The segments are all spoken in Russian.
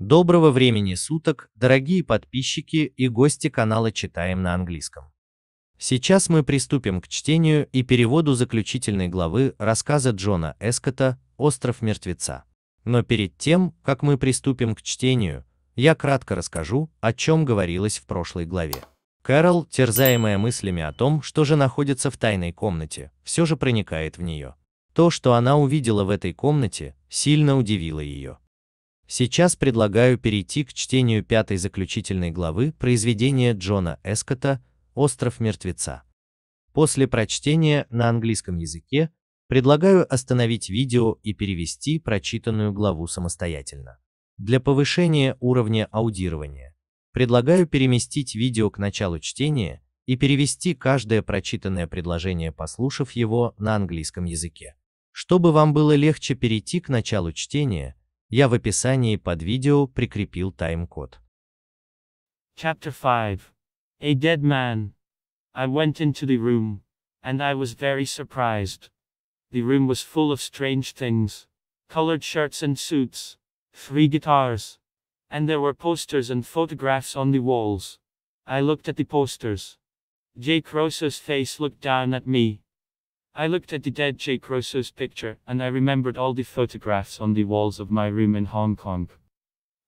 Доброго времени суток, дорогие подписчики и гости канала «Читаем на английском». Сейчас мы приступим к чтению и переводу заключительной главы рассказа Джона Эскота «Остров мертвеца». Но перед тем, как мы приступим к чтению, я кратко расскажу, о чем говорилось в прошлой главе. Кэрол, терзаемая мыслями о том, что же находится в тайной комнате, все же проникает в нее. То, что она увидела в этой комнате, сильно удивило ее. Сейчас предлагаю перейти к чтению пятой заключительной главы произведения Джона Эскота «Остров мертвеца». После прочтения на английском языке предлагаю остановить видео и перевести прочитанную главу самостоятельно. Для повышения уровня аудирования предлагаю переместить видео к началу чтения и перевести каждое прочитанное предложение, послушав его на английском языке. Чтобы вам было легче перейти к началу чтения, Я в описании под видео прикрепил тайм-код. Chapter 5. A dead man. I went into the room, and I was very surprised. The room was full of strange things. Colored shirts and suits. Three guitars. And there were posters and photographs on the walls. I looked at the posters. Jake Rosa's face looked down at me. I looked at the dead Jake Rosso's picture, and I remembered all the photographs on the walls of my room in Hong Kong.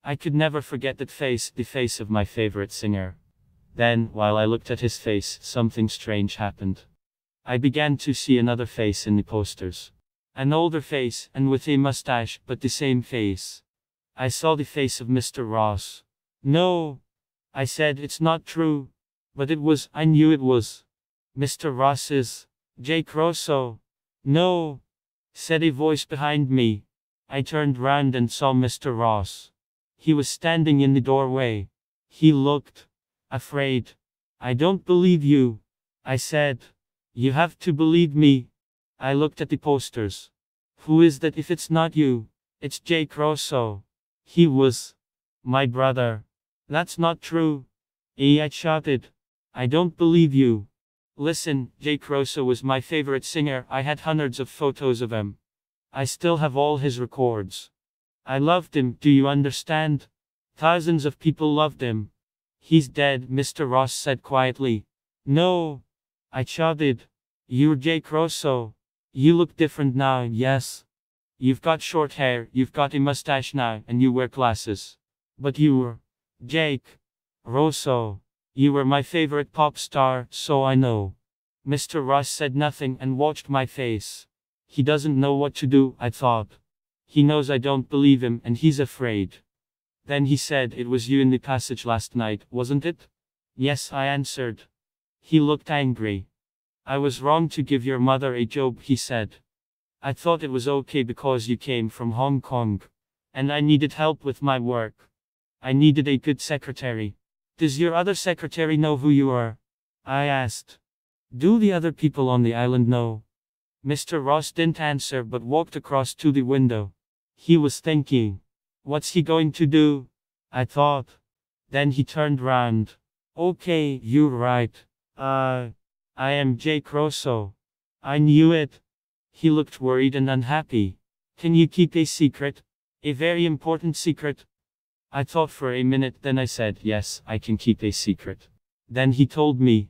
I could never forget that face, the face of my favorite singer. Then, while I looked at his face, something strange happened. I began to see another face in the posters. An older face, and with a mustache, but the same face. I saw the face of Mr. Ross. No! I said, it's not true. But it was, I knew it was. Mr. Ross's. Jake Rosso. No, said a voice behind me. I turned round and saw Mr. Ross. He was standing in the doorway. He looked afraid. I don't believe you, I said. You have to believe me. I looked at the posters. Who is that if it's not you? It's Jake Rosso. He was my brother. That's not true. E I shouted. I don't believe you. Listen, Jake Rosa was my favorite singer, I had hundreds of photos of him. I still have all his records. I loved him, do you understand? Thousands of people loved him. He's dead, Mr. Ross said quietly. No. I shouted. You're Jake Rosso. You look different now, yes. You've got short hair, you've got a mustache now, and you wear glasses. But you are Jake Rosso. You were my favorite pop star, so I know. Mr. Rush said nothing and watched my face. He doesn't know what to do, I thought. He knows I don't believe him and he's afraid. Then he said it was you in the passage last night, wasn't it? Yes, I answered. He looked angry. I was wrong to give your mother a job, he said. I thought it was okay because you came from Hong Kong. And I needed help with my work. I needed a good secretary. Does your other secretary know who you are? I asked. Do the other people on the island know? Mr. Ross didn't answer but walked across to the window. He was thinking. What's he going to do? I thought. Then he turned round. Okay, you're right. Uh, I am Jake Rosso. I knew it. He looked worried and unhappy. Can you keep a secret? A very important secret. I thought for a minute, then I said, yes, I can keep a secret. Then he told me.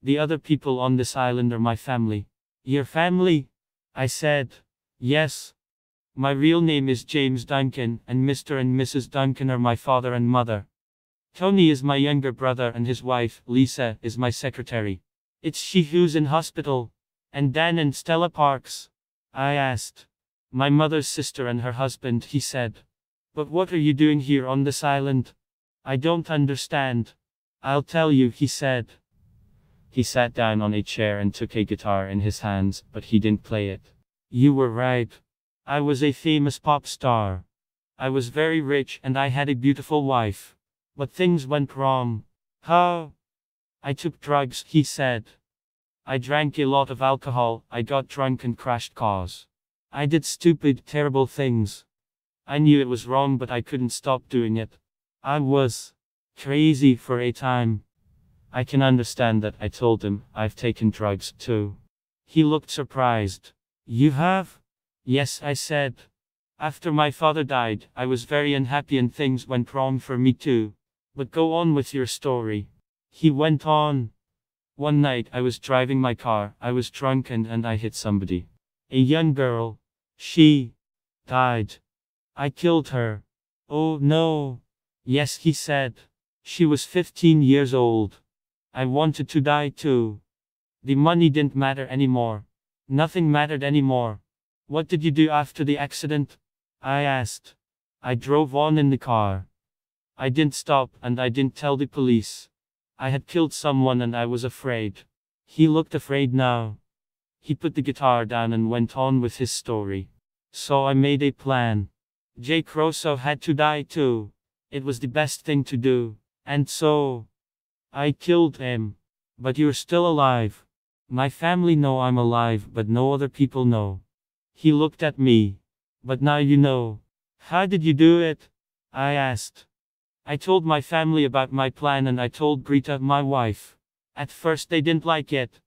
The other people on this island are my family. Your family? I said. Yes. My real name is James Duncan, and Mr. and Mrs. Duncan are my father and mother. Tony is my younger brother and his wife, Lisa, is my secretary. It's she who's in hospital. And Dan and Stella Parks. I asked. My mother's sister and her husband, he said. But what are you doing here on this island? I don't understand. I'll tell you, he said. He sat down on a chair and took a guitar in his hands, but he didn't play it. You were right. I was a famous pop star. I was very rich and I had a beautiful wife. But things went wrong. How? I took drugs, he said. I drank a lot of alcohol, I got drunk and crashed cars. I did stupid, terrible things. I knew it was wrong, but I couldn't stop doing it. I was crazy for a time. I can understand that, I told him, I've taken drugs too. He looked surprised. You have? Yes, I said. After my father died, I was very unhappy and things went wrong for me too. But go on with your story. He went on. One night I was driving my car, I was drunk and, and I hit somebody. A young girl. She died. I killed her. Oh no. Yes, he said. She was 15 years old. I wanted to die too. The money didn't matter anymore. Nothing mattered anymore. What did you do after the accident? I asked. I drove on in the car. I didn't stop and I didn't tell the police. I had killed someone and I was afraid. He looked afraid now. He put the guitar down and went on with his story. So I made a plan. Jake Rosso had to die too. It was the best thing to do. And so, I killed him. But you're still alive. My family know I'm alive, but no other people know. He looked at me. But now you know. How did you do it? I asked. I told my family about my plan and I told Brita, my wife. At first they didn't like it.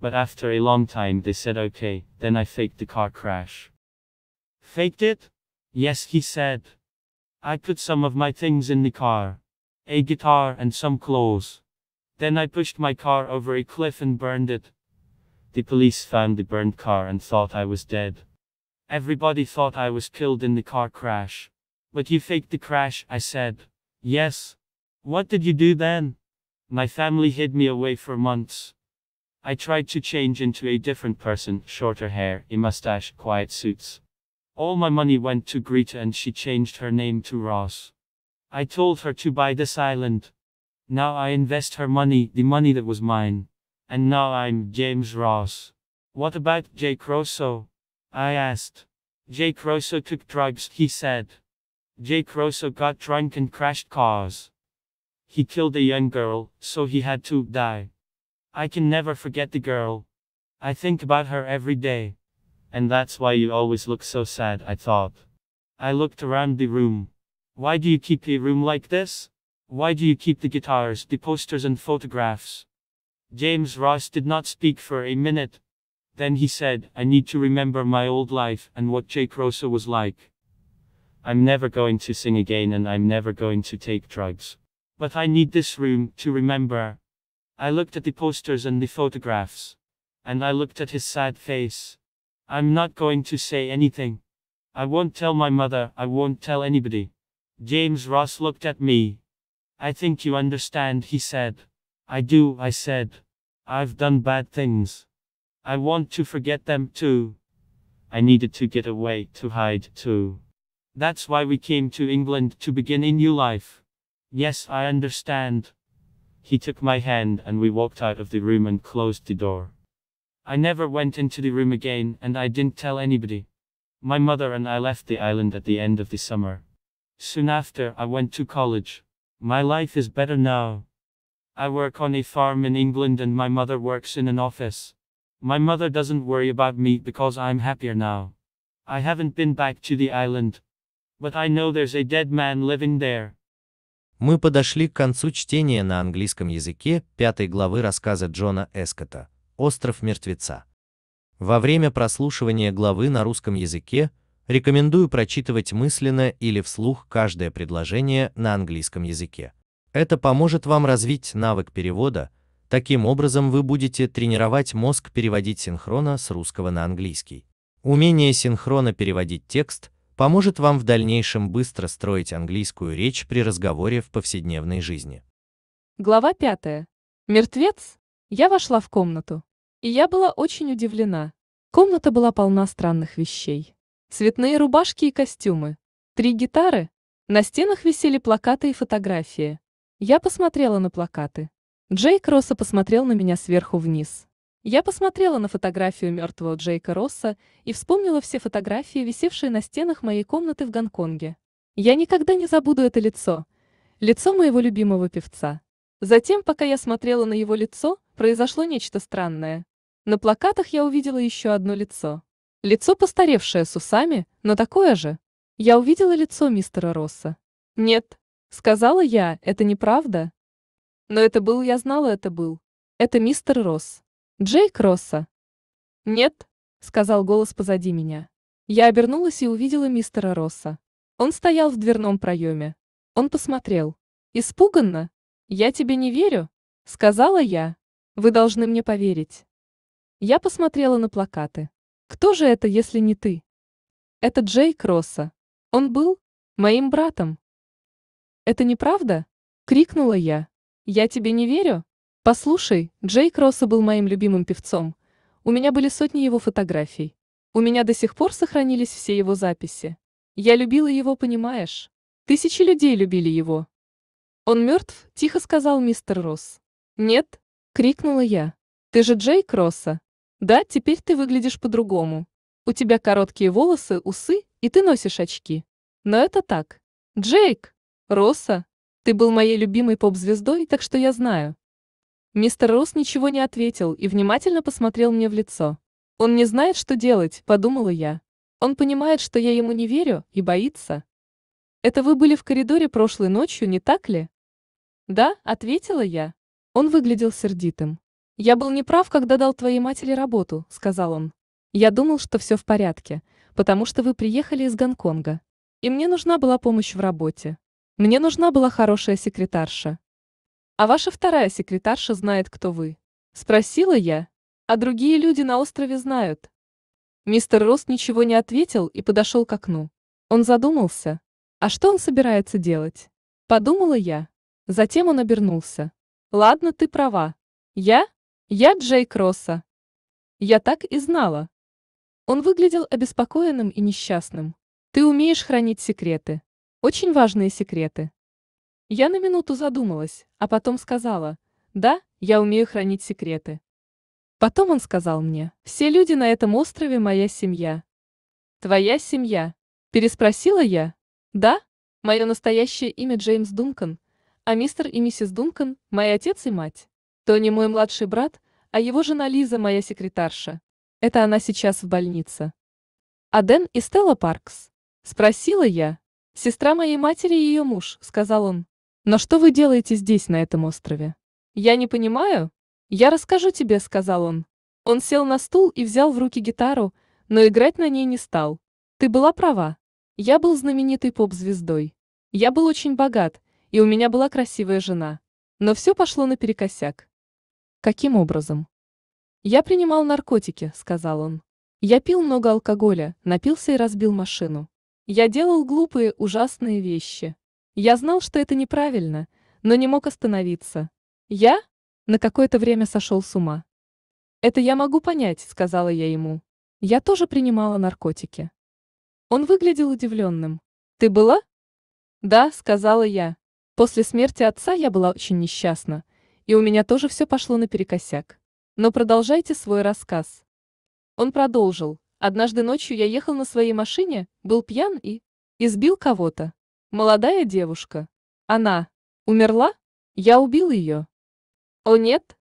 But after a long time they said okay, then I faked the car crash. Faked it? Yes, he said. I put some of my things in the car. A guitar and some clothes. Then I pushed my car over a cliff and burned it. The police found the burned car and thought I was dead. Everybody thought I was killed in the car crash. But you faked the crash, I said. Yes. What did you do then? My family hid me away for months. I tried to change into a different person, shorter hair, a mustache, quiet suits. All my money went to Greta and she changed her name to Ross. I told her to buy this island. Now I invest her money, the money that was mine. And now I'm James Ross. What about Jake Rosso? I asked. Jake Rosso took drugs, he said. Jake Rosso got drunk and crashed cars. He killed a young girl, so he had to die. I can never forget the girl. I think about her every day. And that's why you always look so sad, I thought. I looked around the room. Why do you keep a room like this? Why do you keep the guitars, the posters and photographs? James Ross did not speak for a minute. Then he said, I need to remember my old life and what Jake Rosa was like. I'm never going to sing again and I'm never going to take drugs. But I need this room to remember. I looked at the posters and the photographs. And I looked at his sad face. I'm not going to say anything. I won't tell my mother, I won't tell anybody. James Ross looked at me. I think you understand, he said. I do, I said. I've done bad things. I want to forget them too. I needed to get away, to hide too. That's why we came to England to begin a new life. Yes, I understand. He took my hand and we walked out of the room and closed the door. I never went into the room again, and I didn't tell anybody. My mother and I left the island at the end of the summer. Soon after, I went to college. My life is better now. I work on a farm in England and my mother works in an office. My mother doesn't worry about me because I'm happier now. I haven't been back to the island. But I know there's a dead man living there. Мы подошли к концу чтения на английском языке пятой главы рассказа Джона Эскота. «Остров мертвеца». Во время прослушивания главы на русском языке рекомендую прочитывать мысленно или вслух каждое предложение на английском языке. Это поможет вам развить навык перевода, таким образом вы будете тренировать мозг переводить синхрона с русского на английский. Умение синхрона переводить текст поможет вам в дальнейшем быстро строить английскую речь при разговоре в повседневной жизни. Глава 5. Мертвец. Я вошла в комнату. И я была очень удивлена. Комната была полна странных вещей. Цветные рубашки и костюмы. Три гитары. На стенах висели плакаты и фотографии. Я посмотрела на плакаты. Джейк Росса посмотрел на меня сверху вниз. Я посмотрела на фотографию мертвого Джейка Росса и вспомнила все фотографии, висевшие на стенах моей комнаты в Гонконге. Я никогда не забуду это лицо. Лицо моего любимого певца. Затем, пока я смотрела на его лицо, произошло нечто странное. На плакатах я увидела еще одно лицо. Лицо постаревшее с усами, но такое же. Я увидела лицо мистера Росса. «Нет», — сказала я, — «это неправда». Но это был, я знала, это был. Это мистер Росс. Джейк Росса. «Нет», — сказал голос позади меня. Я обернулась и увидела мистера Росса. Он стоял в дверном проеме. Он посмотрел. «Испуганно? Я тебе не верю», — сказала я. «Вы должны мне поверить». Я посмотрела на плакаты. Кто же это, если не ты? Это Джей Кросса. Он был моим братом. Это неправда? Крикнула я. Я тебе не верю. Послушай, Джей Кросса был моим любимым певцом. У меня были сотни его фотографий. У меня до сих пор сохранились все его записи. Я любила его, понимаешь? Тысячи людей любили его. Он мертв, тихо сказал мистер Росс. Нет, крикнула я. Ты же Джей Кросса. Да, теперь ты выглядишь по-другому. У тебя короткие волосы, усы, и ты носишь очки. Но это так. Джейк, Росса, ты был моей любимой поп-звездой, так что я знаю. Мистер Росс ничего не ответил и внимательно посмотрел мне в лицо. Он не знает, что делать, подумала я. Он понимает, что я ему не верю и боится. Это вы были в коридоре прошлой ночью, не так ли? Да, ответила я. Он выглядел сердитым. «Я был неправ, когда дал твоей матери работу», — сказал он. «Я думал, что все в порядке, потому что вы приехали из Гонконга. И мне нужна была помощь в работе. Мне нужна была хорошая секретарша. А ваша вторая секретарша знает, кто вы?» — спросила я. «А другие люди на острове знают». Мистер Росс ничего не ответил и подошел к окну. Он задумался. «А что он собирается делать?» — подумала я. Затем он обернулся. «Ладно, ты права. Я?» Я Джей Кросса. Я так и знала. Он выглядел обеспокоенным и несчастным. Ты умеешь хранить секреты. Очень важные секреты. Я на минуту задумалась, а потом сказала, да, я умею хранить секреты. Потом он сказал мне, все люди на этом острове моя семья. Твоя семья? Переспросила я. Да, мое настоящее имя Джеймс Дункан, а мистер и миссис Дункан – мой отец и мать. Тони мой младший брат, а его жена Лиза моя секретарша. Это она сейчас в больнице. А Дэн и Стелла Паркс? Спросила я. Сестра моей матери и ее муж, сказал он. Но что вы делаете здесь, на этом острове? Я не понимаю. Я расскажу тебе, сказал он. Он сел на стул и взял в руки гитару, но играть на ней не стал. Ты была права. Я был знаменитой поп-звездой. Я был очень богат, и у меня была красивая жена. Но все пошло наперекосяк. Каким образом? Я принимал наркотики, сказал он. Я пил много алкоголя, напился и разбил машину. Я делал глупые, ужасные вещи. Я знал, что это неправильно, но не мог остановиться. Я на какое-то время сошел с ума. Это я могу понять, сказала я ему. Я тоже принимала наркотики. Он выглядел удивленным. Ты была? Да, сказала я. После смерти отца я была очень несчастна, и у меня тоже все пошло наперекосяк. Но продолжайте свой рассказ. Он продолжил. Однажды ночью я ехал на своей машине, был пьян и... Избил кого-то. Молодая девушка. Она. Умерла? Я убил ее. О нет?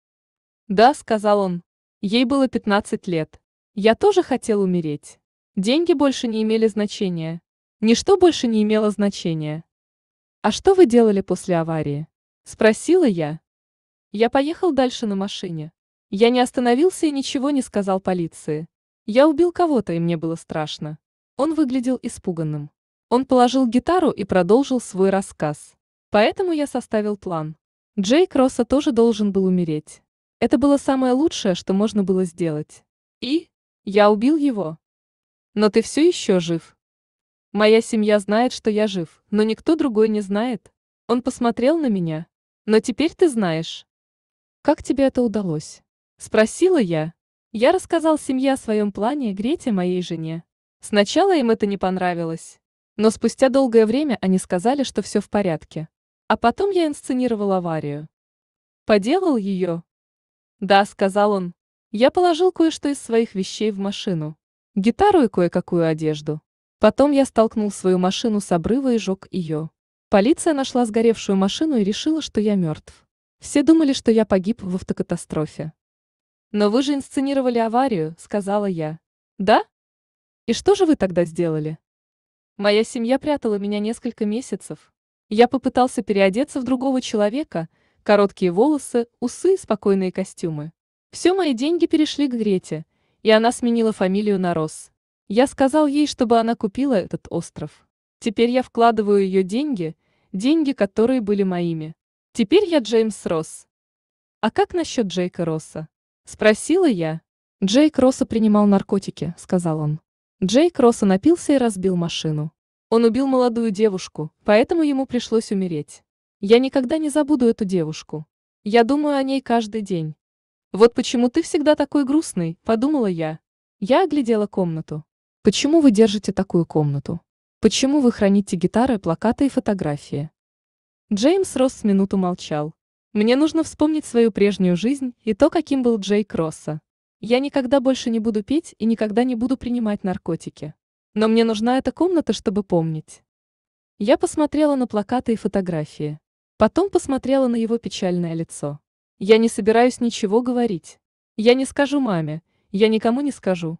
Да, сказал он. Ей было 15 лет. Я тоже хотел умереть. Деньги больше не имели значения. Ничто больше не имело значения. А что вы делали после аварии? Спросила я. Я поехал дальше на машине. Я не остановился и ничего не сказал полиции. Я убил кого-то, и мне было страшно. Он выглядел испуганным. Он положил гитару и продолжил свой рассказ. Поэтому я составил план. Джейк Росса тоже должен был умереть. Это было самое лучшее, что можно было сделать. И я убил его. Но ты все еще жив. Моя семья знает, что я жив, но никто другой не знает. Он посмотрел на меня. Но теперь ты знаешь. Как тебе это удалось? Спросила я. Я рассказал семье о своем плане Грете, моей жене. Сначала им это не понравилось. Но спустя долгое время они сказали, что все в порядке. А потом я инсценировал аварию. Поделал ее? Да, сказал он. Я положил кое-что из своих вещей в машину. Гитару и кое-какую одежду. Потом я столкнул свою машину с обрыва и жег ее. Полиция нашла сгоревшую машину и решила, что я мертв. Все думали, что я погиб в автокатастрофе. Но вы же инсценировали аварию, сказала я. Да? И что же вы тогда сделали? Моя семья прятала меня несколько месяцев. Я попытался переодеться в другого человека, короткие волосы, усы и спокойные костюмы. Все мои деньги перешли к Грете, и она сменила фамилию на Рос. Я сказал ей, чтобы она купила этот остров. Теперь я вкладываю ее деньги, деньги, которые были моими. Теперь я Джеймс Росс. А как насчет Джейка Росса? Спросила я. Джейк Росса принимал наркотики, сказал он. Джейк Росса напился и разбил машину. Он убил молодую девушку, поэтому ему пришлось умереть. Я никогда не забуду эту девушку. Я думаю о ней каждый день. Вот почему ты всегда такой грустный, подумала я. Я оглядела комнату. Почему вы держите такую комнату? Почему вы храните гитары, плакаты и фотографии? Джеймс Росс минуту молчал. «Мне нужно вспомнить свою прежнюю жизнь и то, каким был Джей Кросса. Я никогда больше не буду пить и никогда не буду принимать наркотики. Но мне нужна эта комната, чтобы помнить». Я посмотрела на плакаты и фотографии. Потом посмотрела на его печальное лицо. «Я не собираюсь ничего говорить. Я не скажу маме. Я никому не скажу».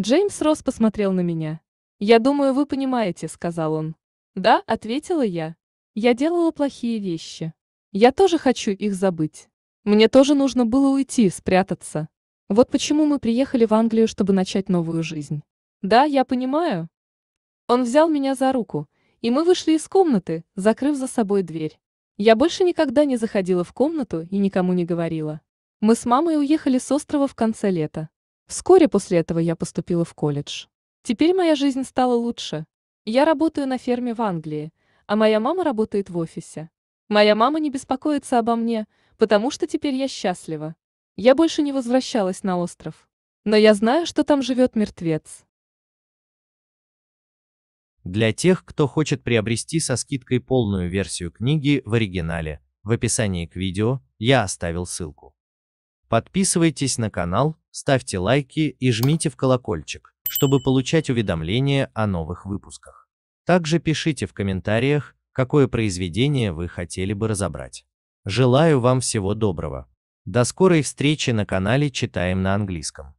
Джеймс Росс посмотрел на меня. «Я думаю, вы понимаете», — сказал он. «Да», — ответила я. Я делала плохие вещи. Я тоже хочу их забыть. Мне тоже нужно было уйти, спрятаться. Вот почему мы приехали в Англию, чтобы начать новую жизнь. Да, я понимаю. Он взял меня за руку, и мы вышли из комнаты, закрыв за собой дверь. Я больше никогда не заходила в комнату и никому не говорила. Мы с мамой уехали с острова в конце лета. Вскоре после этого я поступила в колледж. Теперь моя жизнь стала лучше. Я работаю на ферме в Англии, а моя мама работает в офисе. Моя мама не беспокоится обо мне, потому что теперь я счастлива. Я больше не возвращалась на остров. Но я знаю, что там живет мертвец. Для тех, кто хочет приобрести со скидкой полную версию книги в оригинале, в описании к видео я оставил ссылку. Подписывайтесь на канал, ставьте лайки и жмите в колокольчик, чтобы получать уведомления о новых выпусках. Также пишите в комментариях, какое произведение вы хотели бы разобрать. Желаю вам всего доброго. До скорой встречи на канале «Читаем на английском».